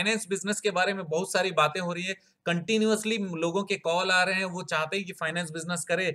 Finance business के बारे में बहुत सारी बातें हो रही है कंटिन्यूसली लोगों के कॉल आ रहे हैं वो चाहते हैं कि फाइनेंस बिजनेस करे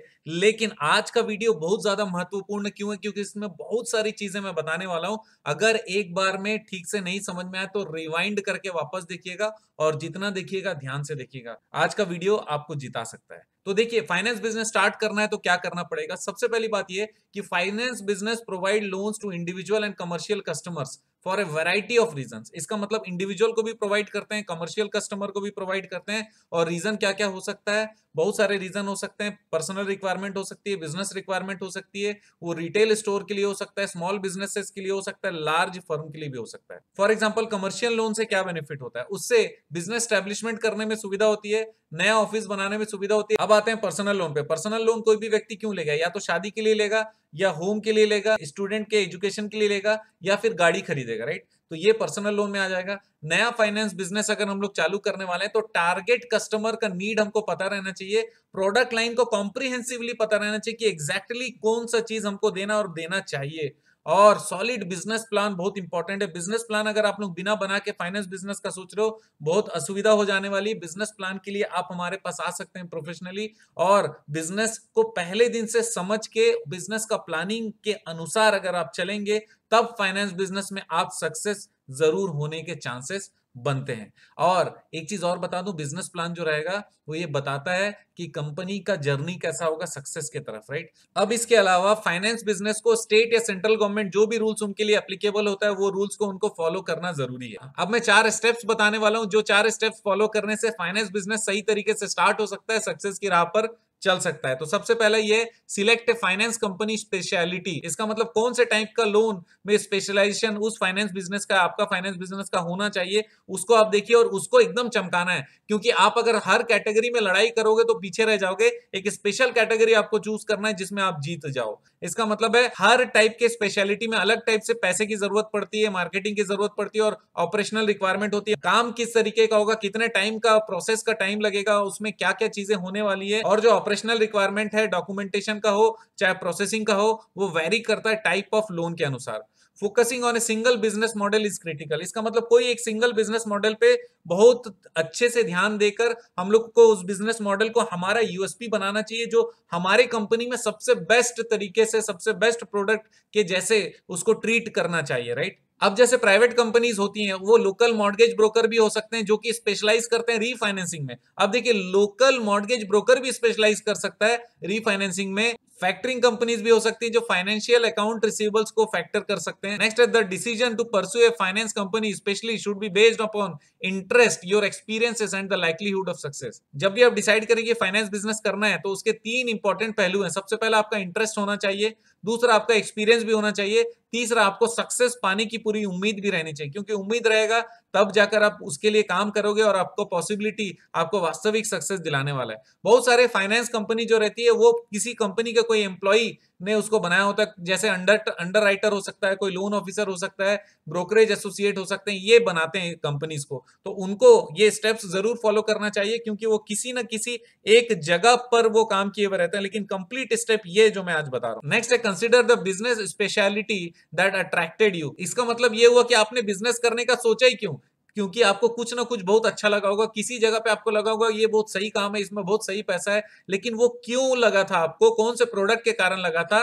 लेकिन आज का वीडियो बहुत ज्यादा महत्वपूर्ण क्यों है क्योंकि इसमें बहुत सारी चीजें मैं बताने वाला हूं अगर एक बार में ठीक से नहीं समझ में आए तो रिवाइंड करके वापस देखिएगा और जितना देखिएगा ध्यान से देखिएगा आज का वीडियो आपको जिता सकता है तो देखिए फाइनेंस बिजनेस स्टार्ट करना है तो क्या करना पड़ेगा सबसे पहली बात यह कि finance business provide loans to individual and commercial customers for a variety of reason इसका मतलब इंडिविजुअल को भी प्रोवाइड करते हैं कमर्शियल कस्टमर को भी प्रोवाइड करते हैं और रीजन क्या क्या हो सकता है बहुत सारे रीजन हो सकते हैं पर्सनल रिक्वायरमेंट हो सकती है बिजनेस रिक्वायरमेंट हो सकती है वो रिटेल स्टोर के लिए हो सकता है स्मॉल बिजनेसेस के लिए हो सकता है लार्ज फर्म के लिए भी हो सकता है फॉर एग्जाम्पल कमर्शियल लोन से क्या बेनिफिट होता है उससे बिजनेस स्टैब्लिशमेंट करने में सुविधा होती है नया ऑफिस बनाने में सुविधा होती है अब आते हैं पर्सनल लोन पे पर्सनल लोन कोई भी व्यक्ति क्यों लेगा या तो शादी के लिए लेगा या होम के लिए लेगा स्टूडेंट के एजुकेशन के लिए लेगा या फिर गाड़ी खरीदेगा राइट तो ये पर्सनल लोन में आ जाएगा नया फाइनेंस बिजनेस अगर हम लोग चालू करने वाले हैं तो टारगेट कस्टमर का नीड हमको पता रहना चाहिए प्रोडक्ट लाइन को कॉम्प्रिहेंसिवली पता रहना चाहिए कि एग्जैक्टली exactly कौन सा चीज हमको देना और देना चाहिए और सॉलिड बिजनेस प्लान बहुत इंपॉर्टेंट है बिजनेस प्लान अगर आप लोग बिना बना के फाइनेंस बिजनेस का सोच रहे हो बहुत असुविधा हो जाने वाली बिजनेस प्लान के लिए आप हमारे पास आ सकते हैं प्रोफेशनली और बिजनेस को पहले दिन से समझ के बिजनेस का प्लानिंग के अनुसार अगर आप चलेंगे तब फाइनेंस बिजनेस में आप सक्सेस जरूर होने के चांसेस बनते हैं और एक चीज और बता दूं बिजनेस प्लान जो रहेगा वो ये बताता है कि कंपनी का जर्नी कैसा होगा सक्सेस के तरफ राइट अब इसके अलावा फाइनेंस बिजनेस को स्टेट या सेंट्रल गवर्नमेंट जो भी रूल्स उनके लिए एप्लीकेबल होता है वो रूल्स को उनको फॉलो करना जरूरी है अब मैं चार स्टेप्स बताने वाला हूँ जो चार स्टेप्स फॉलो करने से फाइनेंस बिजनेस सही तरीके से स्टार्ट हो सकता है सक्सेस की राह पर चल सकता है तो सबसे पहले ये सिलेक्ट फाइनेंस कंपनी स्पेशलिटी इसका मतलब कौन से टाइप का लोन में स्पेशलाइजेशन उस फाइनेंस बिजनेस का आपका फाइनेंस बिजनेस का होना चाहिए उसको आप देखिए और उसको एकदम चमकाना है क्योंकि आप अगर हर कैटेगरी में लड़ाई करोगे तो पीछे रह जाओगे एक स्पेशल कैटेगरी आपको चूज करना है जिसमें आप जीत जाओ इसका मतलब है हर टाइप के स्पेशलिटी में अलग टाइप से पैसे की जरूरत पड़ती है मार्केटिंग की जरूरत पड़ती है और ऑपरेशनल रिक्वायरमेंट होती है काम किस तरीके का होगा कितने टाइम का प्रोसेस का टाइम लगेगा उसमें क्या क्या चीजें होने वाली है और जो ऑपरेशन ऑपरेशनल रिक्वायरमेंट है डॉक्यूमेंटेशन का हो चाहे प्रोसेसिंग का हो वो वेरी करता है टाइप ऑफ लोन के अनुसार focusing on a single business model is critical इसका मतलब कोई एक सिंगल बिजनेस मॉडल पे बहुत अच्छे से ध्यान देकर हम लोग को उस बिजनेस मॉडल को हमारा यूएसपी बनाना चाहिए जो हमारे कंपनी में सबसे बेस्ट तरीके से सबसे बेस्ट प्रोडक्ट के जैसे उसको ट्रीट करना चाहिए राइट अब जैसे प्राइवेट कंपनीज होती हैं वो लोकल मॉडगेज ब्रोकर भी हो सकते हैं जो कि स्पेशलाइज करते हैं रीफाइनेंसिंग में अब देखिए लोकल मॉडगेज ब्रोकर भी स्पेशलाइज कर सकता है रीफाइनेंसिंग में फैक्टरिंग कंपनीज भी हो सकती है जो फाइनेंशियल अकाउंट रिसीवेबल्स को फैक्टर कर सकते हैं next the decision to pursue a finance company specially should be based upon interest your experiences and the livelihood of success जब भी आप डिसाइड करेंगे फाइनेंस बिजनेस करना है तो उसके तीन इंपॉर्टेंट पहलू हैं सबसे पहले आपका इंटरेस्ट होना चाहिए दूसरा आपका एक्सपीरियंस भी होना चाहिए तीसरा आपको सक्सेस पाने की पूरी उम्मीद भी रहनी चाहिए क्योंकि उम्मीद रहेगा तब जाकर आप उसके लिए काम करोगे और आपको पॉसिबिलिटी आपको वास्तविक सक्सेस दिलाने वाला है बहुत सारे फाइनेंस कंपनी जो रहती है वो किसी कंपनी का कोई एम्प्लॉई ने उसको बनाया होता है जैसे अंडर अंडर राइटर हो सकता है कोई लोन ऑफिसर हो सकता है ब्रोकरेज एसोसिएट हो सकते हैं ये बनाते हैं कंपनीज को तो उनको ये स्टेप्स जरूर फॉलो करना चाहिए क्योंकि वो किसी ना किसी एक जगह पर वो काम किए हुए रहते हैं लेकिन कंप्लीट स्टेप ये जो मैं आज बता रहा हूँ नेक्स्ट है consider the business speciality that attracted you इसका मतलब ये हुआ कि आपने बिजनेस करने का सोचा ही क्यों क्योंकि आपको कुछ ना कुछ बहुत अच्छा लगा होगा किसी जगह पे आपको लगा होगा ये बहुत सही काम है इसमें बहुत सही पैसा है लेकिन वो क्यों लगा था आपको कौन से प्रोडक्ट के कारण लगा था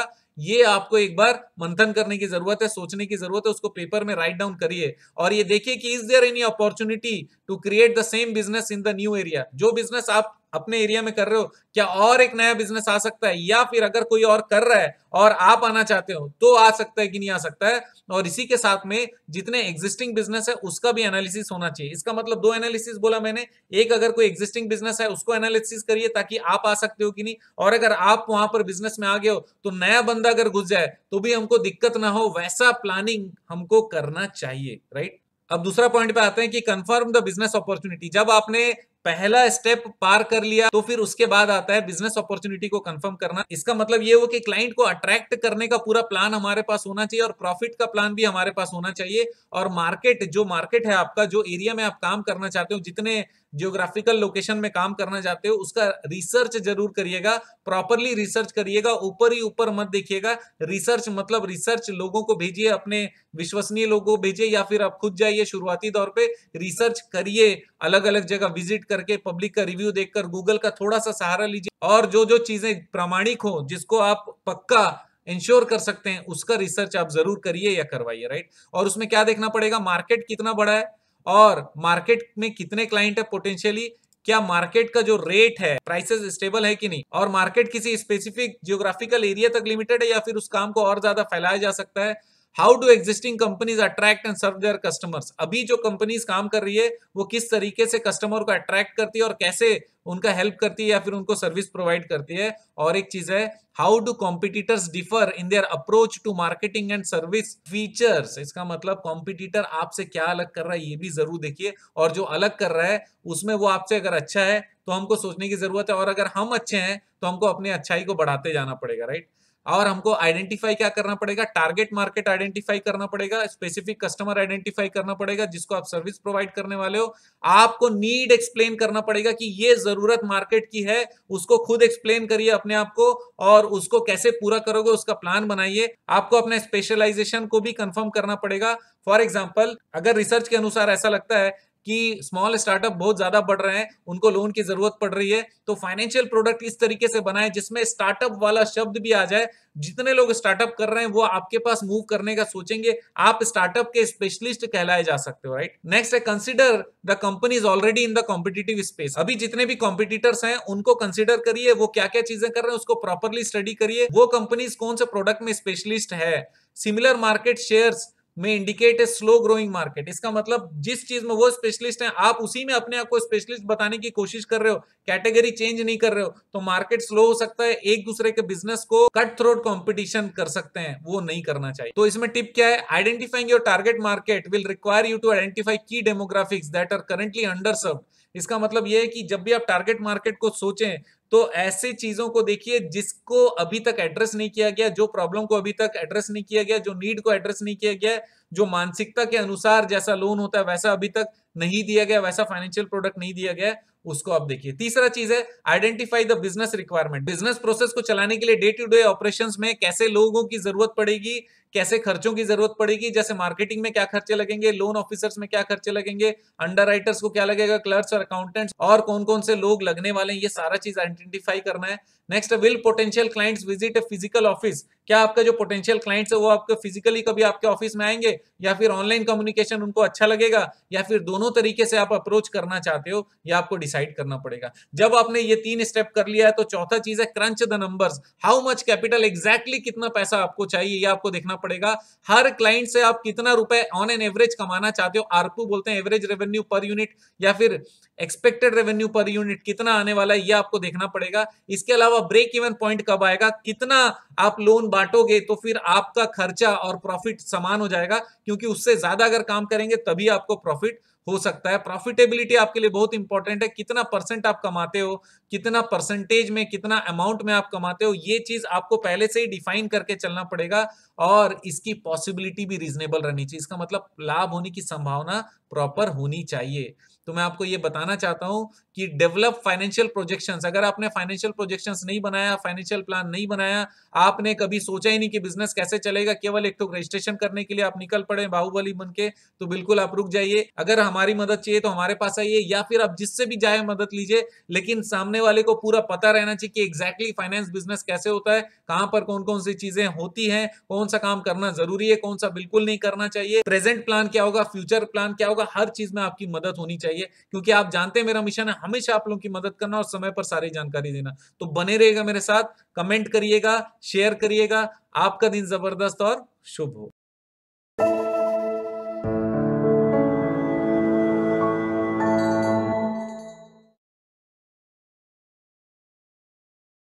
ये आपको एक बार मंथन करने की जरूरत है सोचने की जरूरत है उसको पेपर में राइट डाउन करिए और ये देखिए कि is there any opportunity to create the same business in the new area जो बिजनेस आप अपने एरिया में कर रहे हो क्या और एक नया बिजनेस आ सकता है या फिर अगर कोई और कर रहा है और आप आना चाहते हो तो आ सकता है कि नहीं आ सकता है और इसी के साथ में जितने एग्जिस्टिंग बिजनेस है उसका भी एनालिसिस होना चाहिए इसका मतलब दो एनालिसिस बोला मैंने एक अगर कोई एग्जिस्टिंग बिजनेस है उसको एनालिसिस करिए ताकि आप आ सकते हो कि नहीं और अगर आप वहां पर बिजनेस में आ गए हो तो नया बंदा अगर घुस जाए तो भी हमको दिक्कत ना हो वैसा प्लानिंग हमको करना चाहिए राइट अब दूसरा पॉइंट पे आते हैं कि कंफर्म द बिजनेस अपॉर्चुनिटी जब आपने पहला स्टेप पार कर लिया तो फिर उसके बाद आता है बिजनेस अपॉर्चुनिटी को कंफर्म करना इसका मतलब ये हो कि क्लाइंट को अट्रैक्ट करने का पूरा प्लान हमारे पास होना चाहिए और प्रॉफिट का प्लान भी हमारे पास होना चाहिए और मार्केट जो मार्केट है आपका जो एरिया में आप काम करना चाहते हो जितने जियोग्राफिकल लोकेशन में काम करना चाहते हो उसका रिसर्च जरूर करिएगा प्रॉपरली रिसर्च करिएगा ऊपर ही ऊपर मत देखिएगा रिसर्च मतलब रिसर्च लोगों को भेजिए अपने विश्वसनीय लोगों को भेजिए या फिर आप खुद जाइए शुरुआती दौर पे रिसर्च करिए अलग अलग जगह विजिट करके पब्लिक का रिव्यू देखकर गूगल का थोड़ा सा सहारा लीजिए और जो जो चीजें प्रामाणिक हो जिसको आप पक्का इंश्योर कर सकते हैं उसका रिसर्च आप जरूर करिए या करवाइए राइट और उसमें क्या देखना पड़ेगा मार्केट कितना बड़ा है और मार्केट में कितने क्लाइंट है पोटेंशियली क्या मार्केट का जो रेट है प्राइसेस स्टेबल है कि नहीं और मार्केट किसी स्पेसिफिक जियोग्राफिकल एरिया तक लिमिटेड है या फिर उस काम को और ज्यादा फैलाया जा सकता है how do existing companies attract and serve their customers अभी जो कंपनीज काम कर रही है वो किस तरीके से कस्टमर को अट्रैक्ट करती है और कैसे उनका हेल्प करती है या फिर उनको सर्विस प्रोवाइड करती है और एक चीज है how do competitors differ in their approach to marketing and service features इसका मतलब कॉम्पिटिटर आपसे क्या अलग कर रहा है ये भी जरूर देखिए और जो अलग कर रहा है उसमें वो आपसे अगर अच्छा है तो हमको सोचने की जरूरत है और अगर हम अच्छे हैं तो हमको अपनी अच्छाई को बढ़ाते जाना पड़ेगा राइट right? और हमको आइडेंटिफाई क्या करना पड़ेगा टारगेट मार्केट आइडेंटिफाई करना पड़ेगा स्पेसिफिक कस्टमर आइडेंटिफाई करना पड़ेगा जिसको आप सर्विस प्रोवाइड करने वाले हो आपको नीड एक्सप्लेन करना पड़ेगा कि ये जरूरत मार्केट की है उसको खुद एक्सप्लेन करिए अपने आप को और उसको कैसे पूरा करोगे उसका प्लान बनाइए आपको अपने स्पेशलाइजेशन को भी कंफर्म करना पड़ेगा फॉर एग्जाम्पल अगर रिसर्च के अनुसार ऐसा लगता है कि स्मॉल स्टार्टअप बहुत ज्यादा बढ़ रहे हैं उनको लोन की जरूरत पड़ रही है तो फाइनेंशियल प्रोडक्ट इस तरीके से बनाए जिसमें स्टार्टअप वाला शब्द भी आ जाए जितने लोग स्टार्टअप कर रहे हैं वो आपके पास मूव करने का सोचेंगे आप स्टार्टअप के स्पेशलिस्ट कहलाए जा सकते हो राइट नेक्स्ट है consider the company already in the competitive space अभी जितने भी कॉम्पिटिटर्स हैं उनको कंसिडर करिए वो क्या क्या चीजें कर रहे हैं उसको प्रॉपरली स्टडी करिए वो कंपनीज कौन से प्रोडक्ट में स्पेशलिस्ट है सिमिलर मार्केट शेयर्स में indicate a slow growing market इसका मतलब जिस चीज में वो स्पेशलिस्ट है आप उसी में अपने आप को स्पेशलिस्ट बताने की कोशिश कर रहे हो कैटेगरी चेंज नहीं कर रहे हो तो मार्केट स्लो हो सकता है एक दूसरे के बिजनेस को कट थ्रोट कॉम्पिटिशन कर सकते हैं वो नहीं करना चाहिए तो इसमें टिप क्या है identifying your target market will require you to identify key demographics that are currently under इसका मतलब यह है कि जब भी आप टारगेट मार्केट को सोचें तो ऐसे चीजों को देखिए जिसको अभी तक एड्रेस नहीं किया गया जो प्रॉब्लम को अभी तक एड्रेस नहीं किया गया जो नीड को एड्रेस नहीं किया गया जो मानसिकता के अनुसार जैसा लोन होता है वैसा अभी तक नहीं दिया गया वैसा फाइनेंशियल प्रोडक्ट नहीं दिया गया उसको आप देखिए तीसरा चीज है identify the business requirement business process को चलाने के लिए डे टू डे ऑपरेशन में कैसे लोगों की जरूरत पड़ेगी कैसे खर्चों की जरूरत पड़ेगी जैसे मार्केटिंग में क्या खर्चे लगेंगे लोन ऑफिसर्स में क्या खर्चे लगेंगे अंडर को क्या लगेगा क्लर्क्स और अकाउंटेंट्स और कौन कौन से लोग लगने वाले हैं ये सारा चीज आइडेंटिफाई करना है next will potential clients visit a physical office क्या आपका जो पोटेंशियल क्लाइंट्स है वो आपके फिजिकली कभी आपके ऑफिस में आएंगे या फिर ऑनलाइन कम्युनिकेशन उनको अच्छा लगेगा या फिर दोनों तरीके से आप अप्रोच करना चाहते हो या आपको डिसाइड करना पड़ेगा जब आपने ये तीन स्टेप कर लिया है तो चौथा चीज है crunch the numbers how much capital exactly कितना पैसा आपको चाहिए ये आपको देखना पड़ेगा हर क्लाइंट से आप कितना रुपए ऑन एन एवरेज कमाना चाहते हो आरपू बोलते हैं एवरेज रेवेन्यू पर यूनिट या फिर एक्सपेक्टेड रेवेन्यू पर यूनिट कितना आने वाला है ये आपको देखना पड़ेगा इसके अलावा ब्रेक इवन पॉइंट कब आएगा कितना आप लोन बांटोगे तो फिर आपका खर्चा और प्रॉफिट समान हो जाएगा क्योंकि उससे ज्यादा अगर काम करेंगे तभी आपको प्रॉफिट हो सकता है प्रॉफिटेबिलिटी आपके लिए बहुत इंपॉर्टेंट है कितना परसेंट आप कमाते हो कितना परसेंटेज में कितना अमाउंट में आप कमाते हो ये चीज आपको पहले से ही डिफाइन करके चलना पड़ेगा और इसकी पॉसिबिलिटी भी रिजनेबल रहनी चाहिए इसका मतलब लाभ होने की संभावना प्रॉपर होनी चाहिए तो मैं आपको ये बताना चाहता हूँ कि डेवलप फाइनेंशियल प्रोजेक्शंस अगर आपने फाइनेंशियल प्रोजेक्शंस नहीं बनाया फाइनेंशियल प्लान नहीं बनाया आपने कभी सोचा ही नहीं कि बिजनेस कैसे चलेगा केवल एक तो रजिस्ट्रेशन करने के लिए आप निकल पड़े बाहुबली बन के तो बिल्कुल आप रुक जाइए अगर हम हमारी मदद चाहिए तो हमारे पास आइए या फिर आप जिससे भी जाए मदद लीजिए लेकिन सामने वाले को पूरा पता रहना चाहिए कि एग्जैक्टली फाइनेंस बिजनेस कैसे होता है कहां पर कौन कौन सी चीजें होती हैं कौन सा काम करना जरूरी है कौन सा बिल्कुल नहीं करना चाहिए प्रेजेंट प्लान क्या होगा फ्यूचर प्लान क्या होगा हर चीज में आपकी मदद होनी चाहिए क्योंकि आप जानते हैं मेरा मिशन है हमेशा आप लोगों की मदद करना और समय पर सारी जानकारी देना तो बने रहेगा मेरे साथ कमेंट करिएगा शेयर करिएगा आपका दिन जबरदस्त और शुभ हो